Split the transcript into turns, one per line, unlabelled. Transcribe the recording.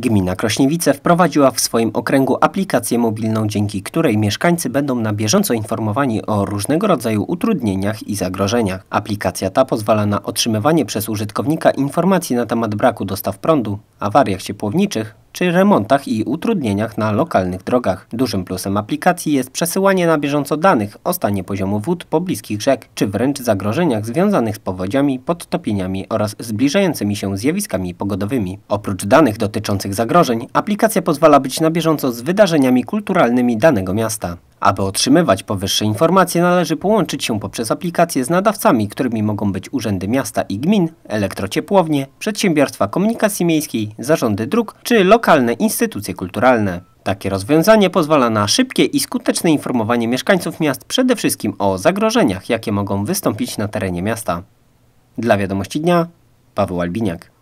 Gmina Krośniewice wprowadziła w swoim okręgu aplikację mobilną, dzięki której mieszkańcy będą na bieżąco informowani o różnego rodzaju utrudnieniach i zagrożeniach. Aplikacja ta pozwala na otrzymywanie przez użytkownika informacji na temat braku dostaw prądu, awariach ciepłowniczych czy remontach i utrudnieniach na lokalnych drogach. Dużym plusem aplikacji jest przesyłanie na bieżąco danych o stanie poziomu wód pobliskich rzek, czy wręcz zagrożeniach związanych z powodziami, podtopieniami oraz zbliżającymi się zjawiskami pogodowymi. Oprócz danych dotyczących zagrożeń, aplikacja pozwala być na bieżąco z wydarzeniami kulturalnymi danego miasta. Aby otrzymywać powyższe informacje należy połączyć się poprzez aplikacje z nadawcami, którymi mogą być urzędy miasta i gmin, elektrociepłownie, przedsiębiorstwa komunikacji miejskiej, zarządy dróg czy lokalne instytucje kulturalne. Takie rozwiązanie pozwala na szybkie i skuteczne informowanie mieszkańców miast przede wszystkim o zagrożeniach, jakie mogą wystąpić na terenie miasta. Dla wiadomości dnia Paweł Albiniak.